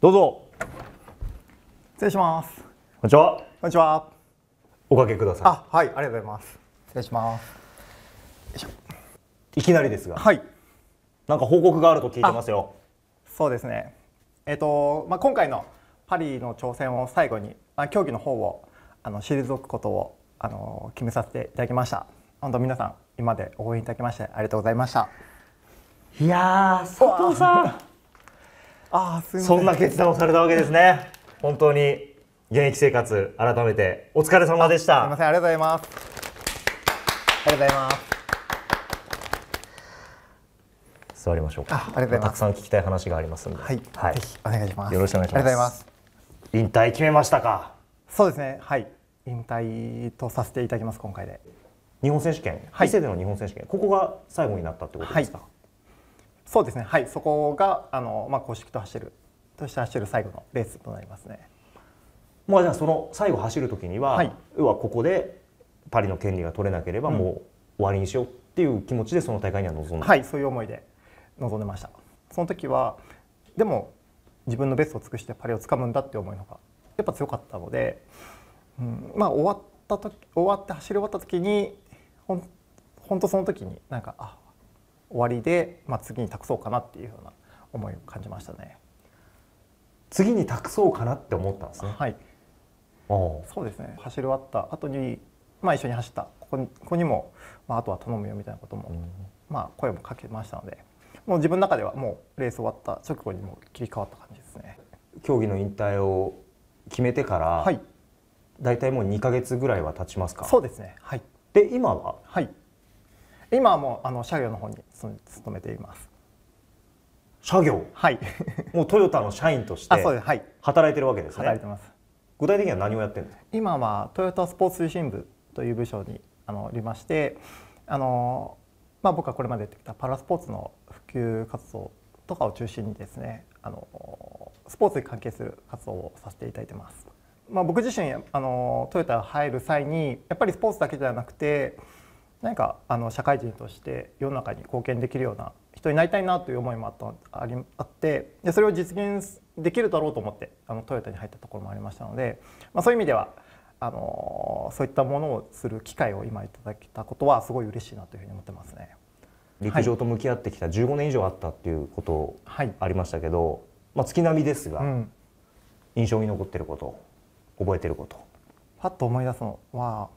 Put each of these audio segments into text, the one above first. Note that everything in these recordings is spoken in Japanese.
どうぞ失礼しますこんにちはこんにちはおかけくださいあはいありがとうございます失礼しますいきなりですがはいなんか報告があると聞いてますよそうですねえっ、ー、とまあ今回のパリの挑戦を最後に、まあ、競技の方をあの退くことをあの決めさせていただきました本当皆さん今まで応援いただきましてありがとうございましたいや佐藤さんあすそんな決断をされたわけですね本当に現役生活改めてお疲れ様でしたすみませんありがとうございますありがとうございます座りましょうかあありがとうございますたくさん聞きたい話がありますのではい、はい、ぜひお願いしますよろしくお願いしますありがとうございます引退決めましたかそうですねはい引退とさせていただきます今回で日本選手権、伊勢での日本選手権、はい、ここが最後になったってことですか、はいそうですねはいそこがあの、まあ、公式と走るとして走る最後のレースとなりますね。まあ、じゃあその最後走る時には、はい、要はここでパリの権利が取れなければもう終わりにしようっていう気持ちでその大会には臨んで、うん、はいそういう思いで臨んでましたその時はでも自分のベストを尽くしてパリをつかむんだって思いのがやっぱ強かったので、うん、まあ終わった時終わって走り終わった時にほんとその時になんかあ終わりで、まあ、次に託そうかなっていうような思いを感じましたね。次に託そうかなって思ったんですね。はい。そうですね。走り終わった後に、まあ、一緒に走ったここにここにも、まあ、あとは頼むよみたいなことも、うん、まあ、声もかけましたので、もう自分の中ではもうレース終わった直後にも切り替わった感じですね。競技の引退を決めてから、はい、大体もう2か月ぐらいは経ちますか。そうですね。はい。で今は、はい、今はもうあの社業の方に勤めています社業はいもうトヨタの社員として 働いてるわけですね、はい、働いてます具体的には何をやってるんです今はトヨタスポーツ推進部という部署にあのおりましてあの、まあ、僕はこれまでやってきたパラスポーツの普及活動とかを中心にですねあのスポーツに関係する活動をさせていただいてます、まあ、僕自身あのトヨタ入る際にやっぱりスポーツだけじゃなくて何かあの社会人として世の中に貢献できるような人になりたいなという思いもあったありあってでそれを実現できるだろうと思ってあのトヨタに入ったところもありましたので、まあ、そういう意味ではあのそういったものをする機会を今いただけたことはすごい嬉しいなというふうに思ってますね。陸上と向き合ってきた15年以上あったっていうことありましたけど、はい、まあ、月並みですが、うん、印象に残ってること覚えてることパッと思い出すのは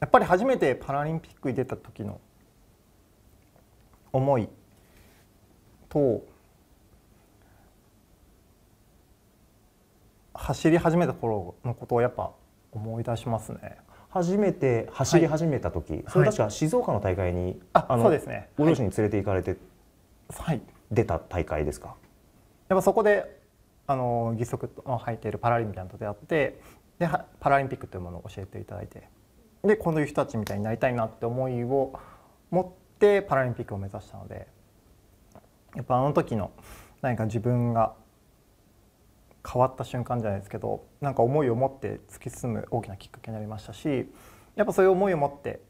やっぱり初めてパラリンピックに出た時の思いと走り始めた頃のことをやっぱ思い出しますね。初めて走り始めた時、はい、それ確か静岡の大会に、あそうですねご両親に連れて行かれて、はい、出た大会ですかやっぱそこであの義足を履いているパラリンピアンと出会ってでパラリンピックというものを教えていただいてでこういう人たちみたいになりたいなって思いを持ってパラリンピックを目指したのでやっぱあの時の何か自分が変わった瞬間じゃないですけどなんか思いを持って突き進む大きなきっかけになりましたしやっぱそういう思いを持って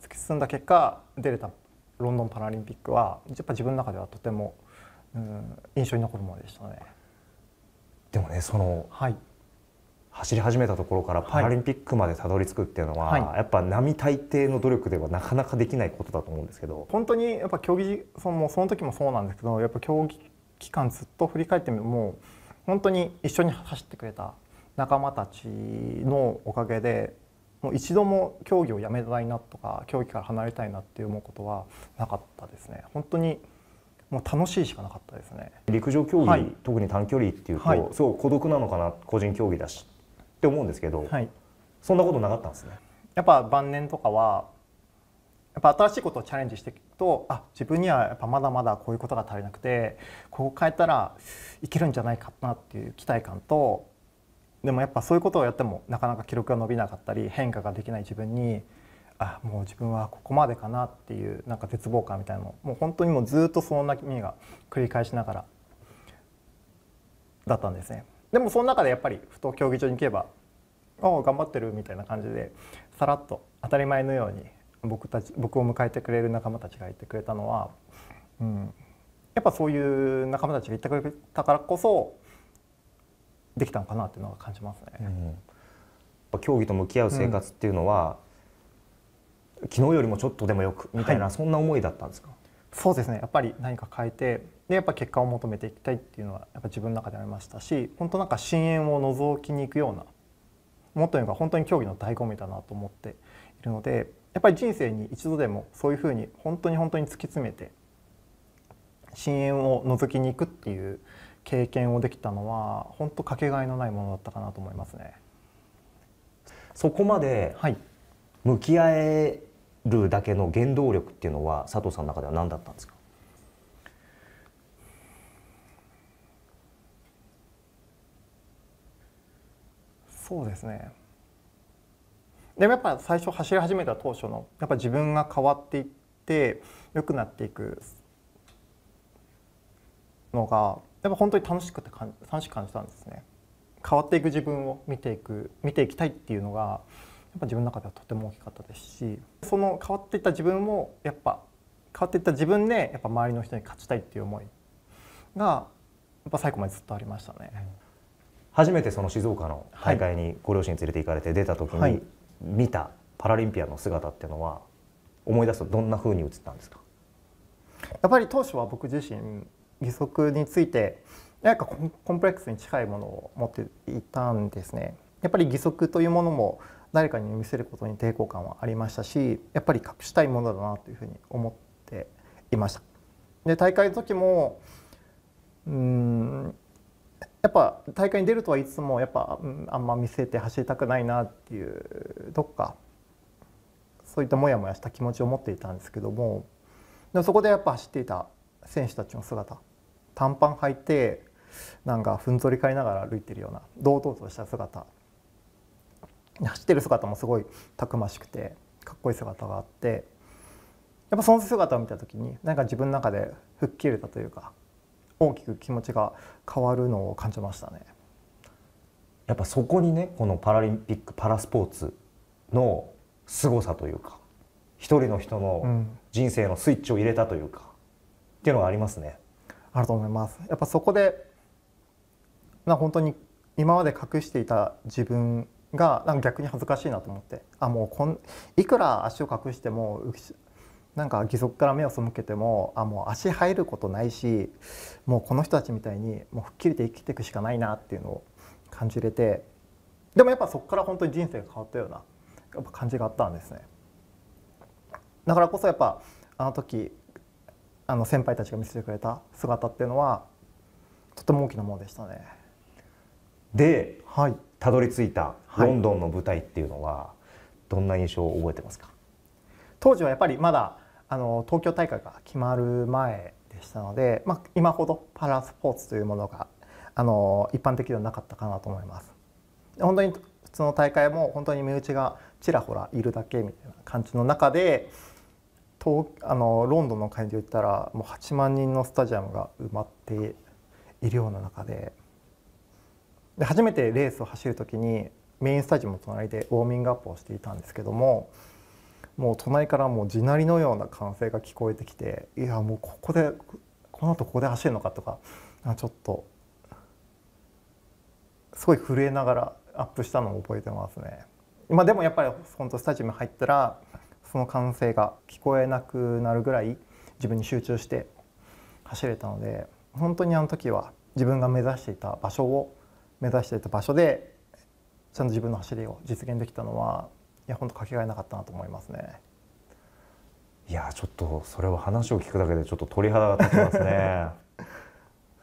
突き進んだ結果出れたロンドンパラリンピックはやっぱ自分の中ではとても、うん、印象に残るものでしたね。でもねその、はい、走り始めたところからパラリンピックまでたどり着くっていうのは、はい、やっぱ並大抵の努力ではなかなかできないことだと思うんですけど本当にやっぱ競技そのその時もそうなんですけどやっぱ競技期間ずっと振り返ってみても本当に一緒に走ってくれた仲間たちのおかげでもう一度も競技をやめたいなとか競技から離れたいなって思うことはなかったですね。本当にもう楽しいしかなかったですね陸上競技、はい、特に短距離っていうと、はい、すごい孤独なのかな個人競技だしって思うんですけど、はい、そんなことなかったんですねやっぱ晩年とかはやっぱ新しいことをチャレンジしていくとあ自分にはやっぱまだまだこういうことが足りなくてここ変えたらいけるんじゃないかなっていう期待感とでもやっぱそういうことをやってもなかなか記録が伸びなかったり変化ができない自分にあもう自分はここまでかなっていうなんか絶望感みたいなのもう本当にもうずっとそんな意味が繰り返しながらだったんですね。でもその中でやっぱりふと競技場に行けば「お頑張ってる」みたいな感じでさらっと当たり前のように僕たち僕を迎えてくれる仲間たちがいてくれたのは、うん、やっぱそういう仲間たちがいてくれたからこそできたのかなっていうのは感じますね。うん、競技と向き合う生活っていうのは、うん、昨日よりもちょっとでもよくみたいな、はい、そんな思いだったんですかそうですねやっぱり何か変えてでやっぱ結果を求めていきたいっていうのはやっぱ自分の中でありましたし本当なんか深淵を覗きに行くようなもっと言うか本当に競技の醍醐味だなと思っているのでやっぱり人生に一度でもそういうふうに本当に本当に突き詰めて深淵を覗きに行くっていう経験をできたのは本当かけがえのないものだったかなと思いますね。そこまで向き合えるだけの原動力っていうのは佐藤さんの中では何だったんですかそうですねでもやっぱ最初走り始めた当初のやっぱ自分が変わっていって良くなっていくのがやっぱ本当に楽しくて楽しく感じたんですね変わっていく自分を見ていく見ていきたいっていうのがっぱ自分の中ではとても大きかったですしその変わっていった自分もやっぱ変わっていった自分でやっぱ周りの人に勝ちたいっていう思いがやっぱ最後までずっとありましたね。初めてその静岡の大会にご両親連れて行かれて出た時に見たパラリンピアンの姿っていうのは思い出すとどんな風に映ったんですかやっぱり当初は僕自身義足についてなんかコンプレックスに近いものを持っていたんですね。やっぱり義足というものも誰かに見せることに抵抗感はありましたしやっぱり隠したいものだなというふうに思っていました。で大会の時もうんやっぱ大会に出るとはいつもやっぱ、うん、あんま見せて走りたくないなっていうどっかそういったモヤモヤした気持ちを持っていたんですけどもでもそこでやっぱ走っていた選手たちの姿短パン履いてなんかふんぞり返りながら歩いてるような堂々とした姿走ってる姿もすごいたくましくてかっこいい姿があってやっぱその姿を見た時に何か自分の中で吹っ切れたというか大きく気持ちが変わるのを感じましたね。やっぱそこにねこのパラリンピックパラスポーツの凄さというか一人の人の人生のスイッチを入れたというか、うん、っていうのがありますね。あると思います。やっぱそこで、まあ、本当に今まで隠していた自分がなんか逆に恥ずかしいなと思ってあもうこんいくら足を隠してもなんか義足から目を背けてもあもう足入ることないしもうこの人たちみたいにもう吹っ切れて生きていくしかないなっていうのを感じれてでもやっぱそこから本当に人生が変わったようなやっぱ感じがあったんですね。だからこそやっぱあの時あの先輩たちが見せてくれた姿っていうのはとても大きなものでしたね。で、はい、たどり着いたロンドンの舞台っていうのは、どんな印象を覚えてますか当時はやっぱりまだあの東京大会が決まる前でしたので、まあ、今ほどパラスポーツというものがあの一般的ではなかったかなと思います。本当に普通の大会も本当に身内がちらほらいるだけみたいな感じの中で東あのロンドンの会場行ったらもう8万人のスタジアムが埋まっているような中でで初めてレースを走る時にメインスタジオの隣でウォーミングアップをしていたんですけどももう隣からもう地鳴りのような歓声が聞こえてきていやもうここでこの後ここで走るのかとかちょっとすごい震えながらアップしたのを覚えてますね。まあ、でもやっぱり本当スタジアム入ったらその歓声が聞こえなくなるぐらい自分に集中して走れたので本当にあの時は自分が目指していた場所を目指していた場所でちゃんと自分の走りを実現できたのはいや本当かけがえなかったなと思いますね。いやちょっとそれは話を聞くだけでちょっと鳥肌が立ちますね。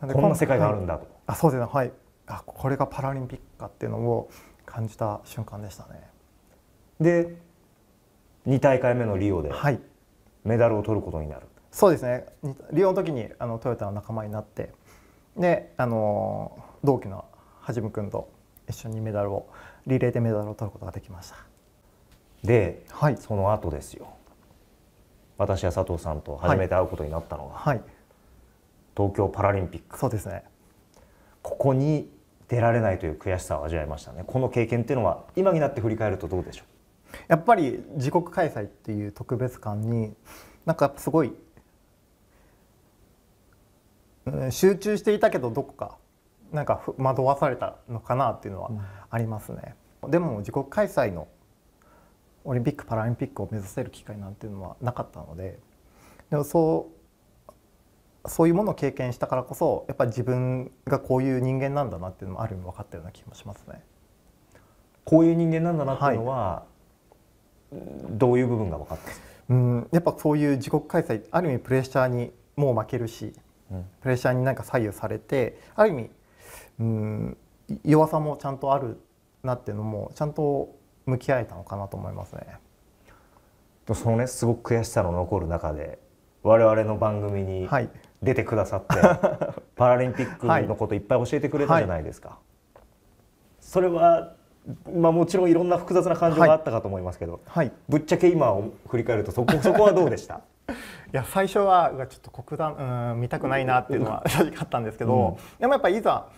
こんな世界があるんだと。はい、あそうですねはいあこれがパラリンピックかっていうのを感じた瞬間でしたね。で2大会目のリオでメダルを取ることになる、はい、そうですねリオの時にあのトヨタの仲間になってであの同期のはじむんと一緒にメダルをリレーでメダルを取ることができましたで、はい、その後ですよ私や佐藤さんと初めて会うことになったのが、はい、東京パラリンピックそうですねここに出られないという悔しさを味わいましたねこの経験っていうのは今になって振り返るとどうでしょうやっぱり自国開催っていう特別感になんかすごい、うん、集中していたけどどこかなんか惑わされたのかなっていうのはありますね。うん、でも自国開催のオリンピック・パラリンピックを目指せる機会なんていうのはなかったのででもそうそういうものを経験したからこそやっぱり自分がこういう人間なんだなっていうのもある意味分かったような気もしますね。こういう人間なんだなっていうのは、はい、どういう部分が分かったんですかうんやっぱそういう自国開催ある意味プレッシャーにもう負けるし、うん、プレッシャーになんか左右されてある意味うん弱さもちゃんとあるなっていうのもちゃんと向き合えたのかなと思いますね。そのねすごく悔しさの残る中で我々の番組に出てくださって、はい、パラリンピックのこといっぱい教えてくれたじゃないですか。はい、それはまあ、もちろんいろんな複雑な感情があったかと思いますけど、はい、はい、ぶっちゃけ今を振り返るとそこ そこはどうでしたいや最初はちょっと国団うん見たくないなっていうのは正直あったんですけど、うん、でもやっぱいざ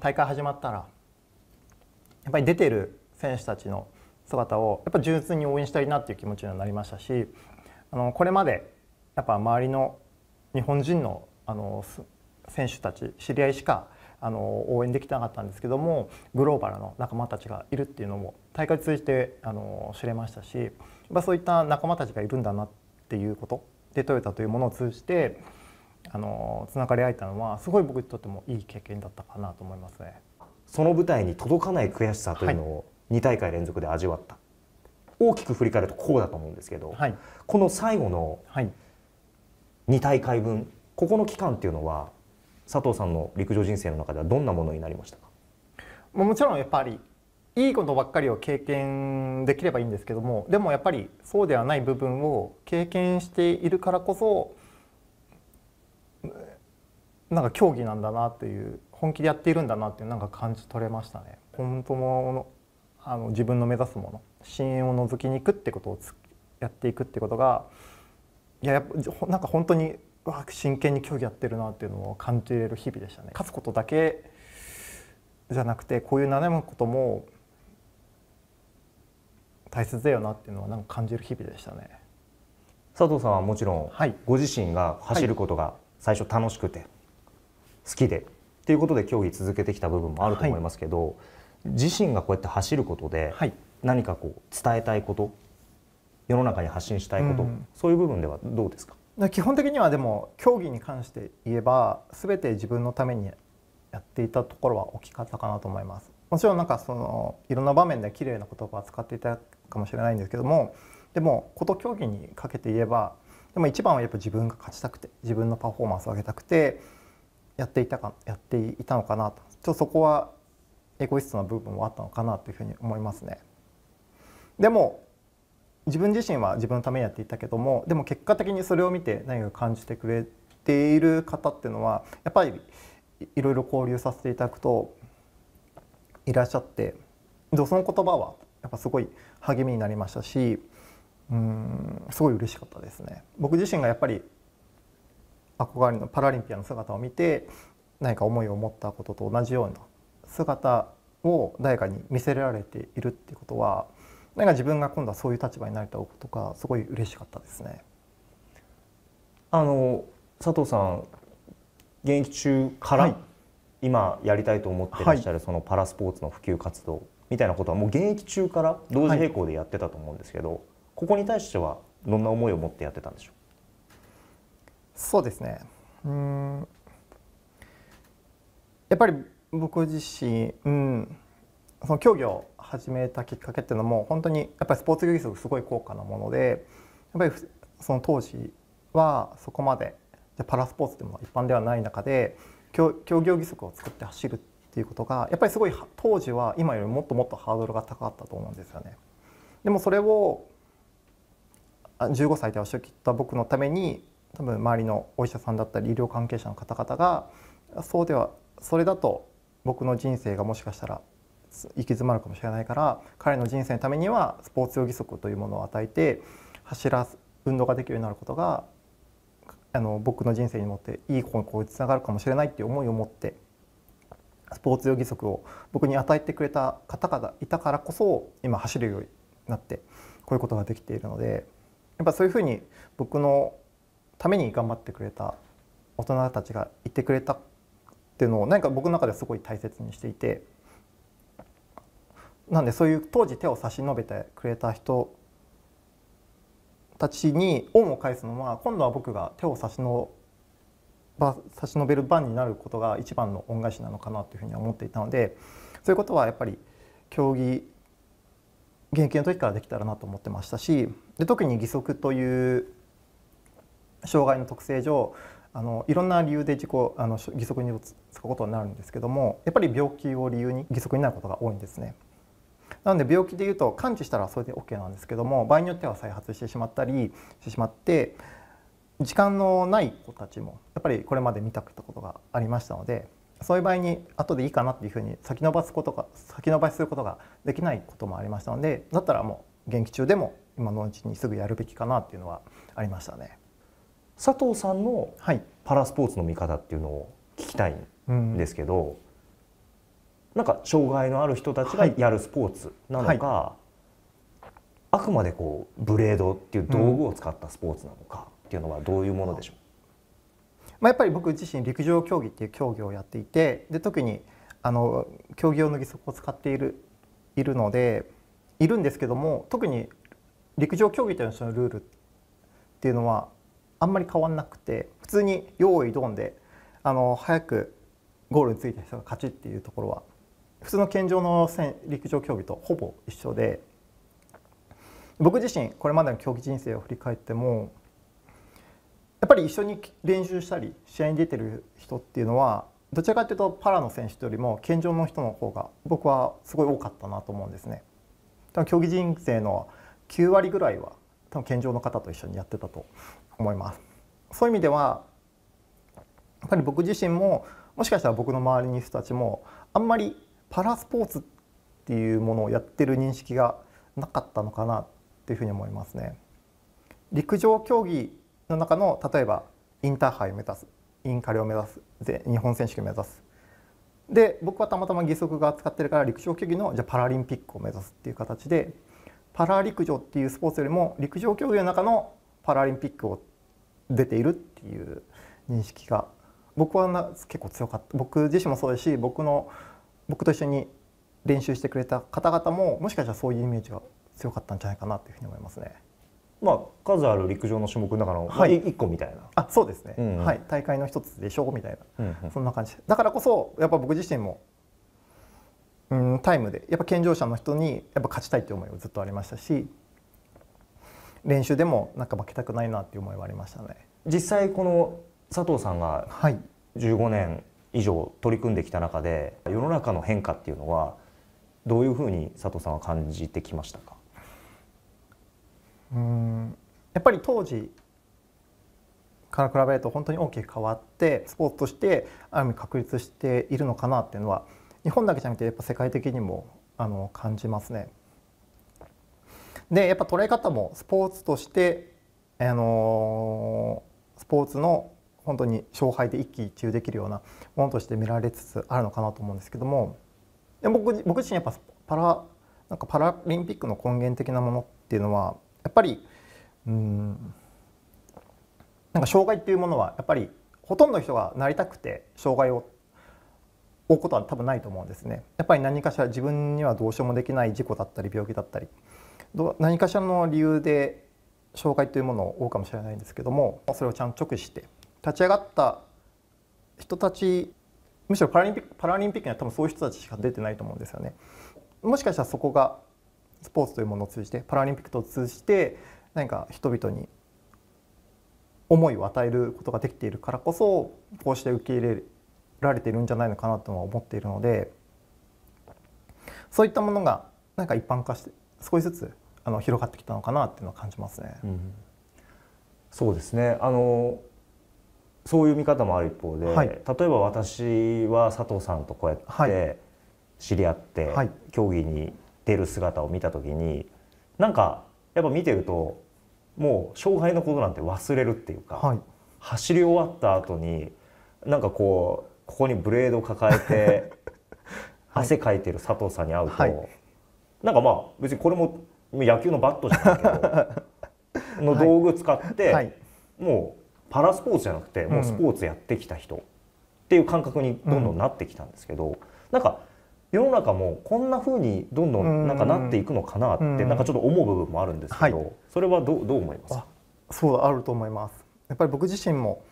大会始まったらやっぱり出てる選手たちの姿をやっぱ純粋に応援したいなっていう気持ちにはなりましたしあのこれまでやっぱ周りの日本人のあの選手たち知り合いしかあの応援できてなかったんですけどもグローバルの仲間たちがいるっていうのも大会通じてあの知れましたしやっぱそういった仲間たちがいるんだなっていうことでトヨタというものを通じてあのつながり合えたのはすごい僕にとってもいい経験だったかなと思いますね。その舞台に届かない悔しさというのを2大会連続で味わった、はい、大きく振り返るとこうだと思うんですけど、はい、この最後の2大会分、はい、ここの期間っていうのは佐藤さんの陸上人生の中ではどんなものになりましたかもちろんやっぱりいいことばっかりを経験できればいいんですけどもでもやっぱりそうではない部分を経験しているからこそなんか競技なんだなっていう本気でやっているんだなっていうなんか感じ取れましたね。本当ものあの自分の目指すもの深淵を覗きに行くってことをやっていくってことがいややっぱなんか本当にわ真剣に競技やってるなっていうのを感じれる日々でしたね。勝つことだけじゃなくてこういう悩むことも大切だよなっていうのはなんか感じる日々でしたね。佐藤さんはもちろん、はい、ご自身が走ることが最初楽しくて、はい好きでっていうことで競技続けてきた部分もあると思いますけど、はい、自身がこうやって走ることで、何かこう伝えたいこと世の中に発信したいこと、うん、そういう部分ではどうですか基本的にはでも競技に関して言えば全て自分のためにやっていたところは大きかったかなと思います。もちろんなんかそのいろんな場面で綺麗な言葉を使っていたかもしれないんですけどもでもこと競技にかけて言えばでも一番はやっぱ自分が勝ちたくて自分のパフォーマンスを上げたくてやっていたかやっていたのかなとちょっとそこはエゴイストな部分もあったのかなというふうに思いますね。でも自分自身は自分のためにやっていたけどもでも結果的にそれを見て何か感じてくれている方っていうのはやっぱりいろいろ交流させていただくといらっしゃってその言葉はやっぱすごい励みになりましたしうんすごい嬉しかったですね。僕自身がやっぱり憧れのパラリンピアの姿を見て何か思いを持ったことと同じような姿を誰かに見せられているっていうことは何か自分が今度はそういう立場になれたことがすごい嬉しかったですね。あの佐藤さん現役中から、今やりたいと思ってらっしゃる、そのパラスポーツの普及活動みたいなことはもう現役中から同時並行でやってたと思うんですけど、はい、ここに対してはどんな思いを持ってやってたんでしょうそうですねうんやっぱり僕自身、うん、その競技を始めたきっかけっていうのも本当にやっぱりスポーツ競技すごい高価なものでやっぱりその当時はそこまででパラスポーツでも一般ではない中で競競技義足を作って走るっていうことがやっぱりすごい当時は今よりもっともっとハードルが高かったと思うんですよね。でもそれを15歳で足を切った僕のために多分周りのお医者さんだったり医療関係者の方々がそうではそれだと僕の人生がもしかしたら行き詰まるかもしれないから彼の人生のためにはスポーツ用義足というものを与えて走らす運動ができるようになることがあの僕の人生にもっていい方向につながるかもしれないっていう思いを持ってスポーツ用義足を僕に与えてくれた方々いたからこそ今走るようになってこういうことができているのでやっぱそういうふうに僕のために頑張ってくれた大人たちがいてくれたっていうのを何か僕の中ですごい大切にしていてなんでそういう当時手を差し伸べてくれた人たちに恩を返すのは今度は僕が手を差し伸差し伸べる番になることが一番の恩返しなのかなというふうに思っていたのでそういうことはやっぱり競技現役の時からできたらなと思ってましたしで特に義足という障害の特性上あのいろんな理由で自己あの義足につくことになるんですけどもやっぱり病気を理由に義足になることが多いんですね。なので病気でいうと完治したらそれで OK なんですけども場合によっては再発してしまったりしてしまって時間のない子たちもやっぱりこれまで見たことがありましたのでそういう場合に後でいいかなっていうふうに先延ばすことが先延ばしすることができないこともありましたのでだったらもう元気中でも今のうちにすぐやるべきかなっていうのはありましたね。佐藤さんのパラスポーツの見方っていうのを聞きたいんですけど、うなんか障害のある人たちがやるスポーツなのか、あくまでこうブレードっていう道具を使ったスポーツなのかっていうのはどういうものでしょう、まあ、やっぱり僕自身陸上競技っていう競技をやっていてで特にあの競技用の義足を使っているいるのでいるんですけども特に陸上競技というのはルールっていうのはあんまり変わんなくて普通に用意ドンであの早くゴールについた人が勝ちっていうところは普通の健常の陸上競技とほぼ一緒で僕自身これまでの競技人生を振り返ってもやっぱり一緒に練習したり試合に出てる人っていうのはどちらかというとパラの選手よりも健常の人の方が僕はすごい多かったなと思うんですね。競技人生の9割ぐらいは多分健常の方と一緒にやってたと思います。そういう意味ではやっぱり僕自身ももしかしたら僕の周りにいる人たちもあんまりパラスポーツっていうものをやってる認識がなかったのかなっていうふうに思いますね。陸上競技の中の例えばインターハイを目指すインカレを目指す日本選手権を目指すで僕はたまたま義足が扱ってるから陸上競技のじゃパラリンピックを目指すっていう形でパラ陸上っていうスポーツよりも陸上競技の中のパラリンピックを出ているっていう認識が僕はな結構強かった僕自身もそうですし僕の僕と一緒に練習してくれた方々ももしかしたらそういうイメージが強かったんじゃないかなというふうに思いますね。まあ、数ある陸上の種目の中の、はい、1個みたいなあそうですね、うんうん、はい、大会の一つでしょうみたいな、うんうん、そんな感じだからこそやっぱ僕自身も、うん、タイムでやっぱ健常者の人にやっぱ勝ちたいという思いをずっとありましたし練習でもなんか負けたくないなっていう思いはありましたね実際この佐藤さんが15年以上取り組んできた中で世の中の変化っていうのはどういうふうに佐藤さんは感じてきましたかうんやっぱり当時から比べると本当に大きく変わってスポーツとしてある意味確立しているのかなっていうのは日本だけじゃなくてやっぱ世界的にもあの感じますね。でやっぱ捉え方もスポーツとしてあのー、スポーツの本当に勝敗で一喜一憂できるようなものとして見られつつあるのかなと思うんですけども僕僕自身やっぱパラなんかパラリンピックの根源的なものっていうのはやっぱりうんなんか障害っていうものはやっぱりほとんどの人がなりたくて障害を負うことは多分ないと思うんですね。やっぱり何かしら自分にはどうしようもできない事故だったり病気だったりど何かしらの理由で障害というものを負うかもしれないんですけどもそれをちゃんと直して立ち上がった人たちむしろパラリンピックパラリンピックには多分そういう人たちしか出てないと思うんですよね。もしかしたらそこがスポーツというものを通じてパラリンピックと通じて何か人々に思いを与えることができているからこそこうして受け入れられているんじゃないのかなとは思っているのでそういったものがなんか一般化して少しずつあの広がってきたのかなっていうのは感じますね。うん、そうですねあのそういう見方もある一方で、はい、例えば私は佐藤さんとこうやって知り合って、はい、競技に出る姿を見た時になんかやっぱ見てるともう勝敗のことなんて忘れるっていうか、はい、走り終わった後になんかこうここにブレードを抱えて 汗かいてる佐藤さんに会うと、はい、なんかまあ別にこれも野球のバットじゃないけどの道具使って、はい、もうパラスポーツじゃなくてもうスポーツやってきた人っていう感覚にどんどんなってきたんですけど、うん、なんか世の中もこんなふうにどんどんなんかなっていくのかなってなんかちょっと思う部分もあるんですけど、はい、それはどどう思いますかそうあると思いますやっぱり僕自身も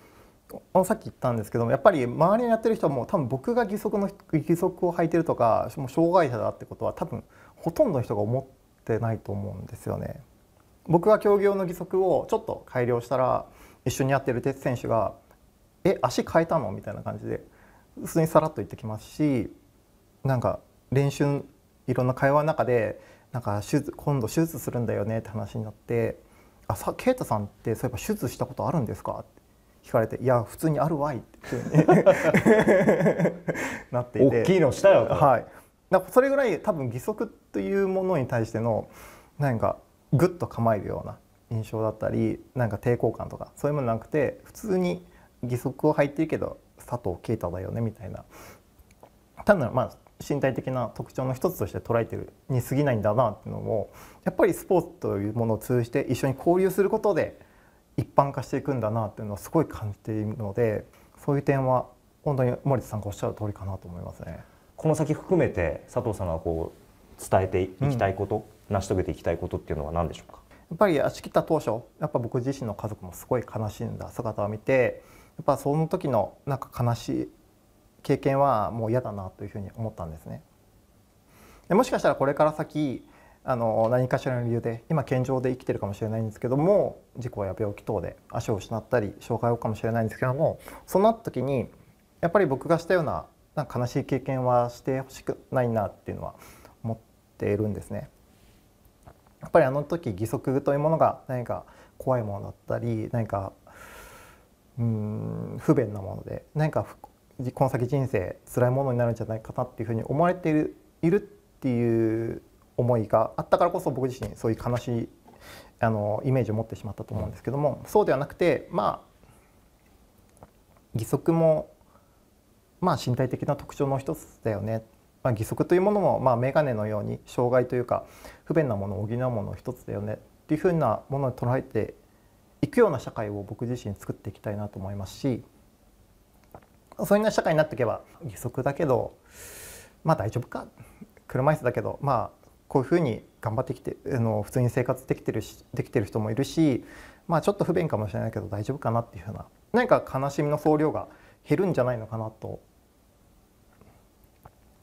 さっき言ったんですけどやっぱり周りにやってる人はもう多分僕が義足の義足を履いてるとかもう障害者だってことは多分ほとんどの人が思てないと思うんですよね。僕は競技用の義足をちょっと改良したら一緒にやってる鉄選手が「え足変えたの?」みたいな感じで普通にさらっと言ってきますしなんか練習いろんな会話の中でなんか手術今度手術するんだよねって話になって「あさ啓太さんってそういえば手術したことあるんですか?」って聞かれて「いや普通にあるわい」って なっていて大きいのしたよはいだそれぐらい多分義足というものに対してのなんかグッと構えるような印象だったりなんか抵抗感とかそういうものなくて普通に義足を履いてるけど佐藤啓太だよねみたいな単なるまあ身体的な特徴の一つとして捉えてるに過ぎないんだなっていうのもやっぱりスポーツというものを通じて一緒に交流することで一般化していくんだなっていうのをすごい感じているのでそういう点は本当に森田さんがおっしゃる通りかなと思いますね。この先含めて佐藤さんがこう伝えていきたいこと、うん、成し遂げていきたいことっていうのは何でしょうかやっぱり足切った当初やっぱ僕自身の家族もすごい悲しんだ姿を見てやっぱその時のなんか悲しい経験はもう嫌だなというふうに思ったんですね。でもしかしたらこれから先あの何かしらの理由で今健常で生きてるかもしれないんですけども事故や病気等で足を失ったり障害を負うかもしれないんですけどもそうなった時にやっぱり僕がしたようなな悲しい経験はしてほしくないなっていうのは思っているんですね。やっぱりあの時義足というものが何か怖いものだったり何かうん不便なもので何かこの先人生辛いものになるんじゃないかなっていうふうに思われているいるっていう思いがあったからこそ僕自身そういう悲しいあのイメージを持ってしまったと思うんですけどもそうではなくてまあ義足もまあ、身体的な特徴の一つだよね、まあ、義足というものも、まあ、眼鏡のように障害というか不便なものを補うもの一つだよねっていうふうなものを捉えていくような社会を僕自身作っていきたいなと思いますしそういうような社会になっていけば義足だけどまあ大丈夫か車椅子だけどまあこういうふうに頑張ってきてあの普通に生活できてるしできてる人もいるし、まあ、ちょっと不便かもしれないけど大丈夫かなっていうふうな何か悲しみの総量が減るんじゃないのかなと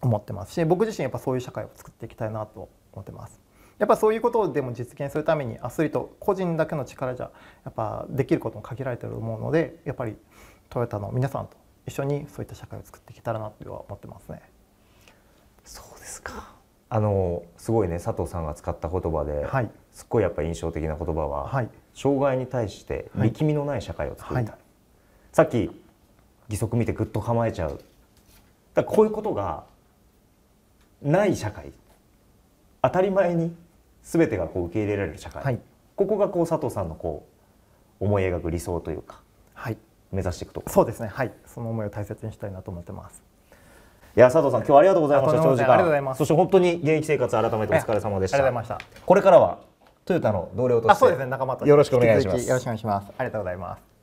思ってますし僕自身やっぱそういう社会を作っていきたいなと思ってます。やっぱそういうことでも実現するためにアスリート個人だけの力じゃやっぱできることも限られてると思うのでやっぱりトヨタの皆さんと一緒にそういった社会を作っていけたらなとは思ってますね。そうですかあのすごいね佐藤さんが使った言葉で、はい、すっごいやっぱ印象的な言葉は、はい、障害に対して力みのない社会を作りたい、はい、さっき義足見てぐっと構えちゃうだこういうことがない社会当たり前に全てがこう受け入れられる社会、はい、ここがこう佐藤さんのこう思い描く理想というか、はい、目指していくとそうですねはいその思いを大切にしたいなと思ってますいや佐藤さん今日はありがとうございました長時間そして本当に現役生活改めてお疲れ様でしたこれからはトヨタの同僚としてそうですね仲間とよろしくお願いしますよろしくお願いしますありがとうございます